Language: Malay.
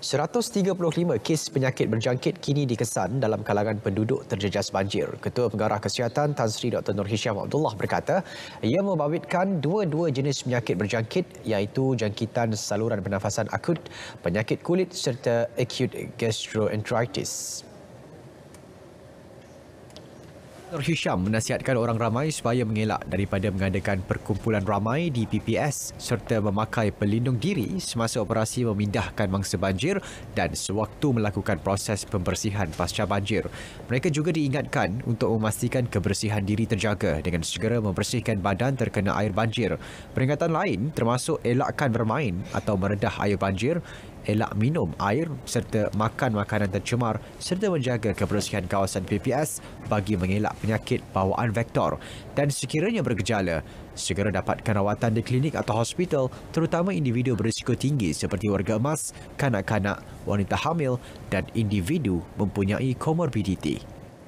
135 kes penyakit berjangkit kini dikesan dalam kalangan penduduk terjejas banjir. Ketua Pengarah Kesihatan Tan Sri Dr. Nur Hisham Abdullah berkata, ia membabitkan dua-dua jenis penyakit berjangkit iaitu jangkitan saluran pernafasan akut, penyakit kulit serta acute gastroenteritis. Dr. Hisham menasihatkan orang ramai supaya mengelak daripada mengadakan perkumpulan ramai di PPS serta memakai pelindung diri semasa operasi memindahkan mangsa banjir dan sewaktu melakukan proses pembersihan pasca banjir. Mereka juga diingatkan untuk memastikan kebersihan diri terjaga dengan segera membersihkan badan terkena air banjir. Peringatan lain termasuk elakkan bermain atau meredah air banjir, elak minum air serta makan makanan tercemar serta menjaga kebersihan kawasan PPS bagi mengelak penyakit bawaan vektor dan sekiranya bergejala, segera dapatkan rawatan di klinik atau hospital terutama individu berisiko tinggi seperti warga emas, kanak-kanak, wanita hamil dan individu mempunyai komorbiditi.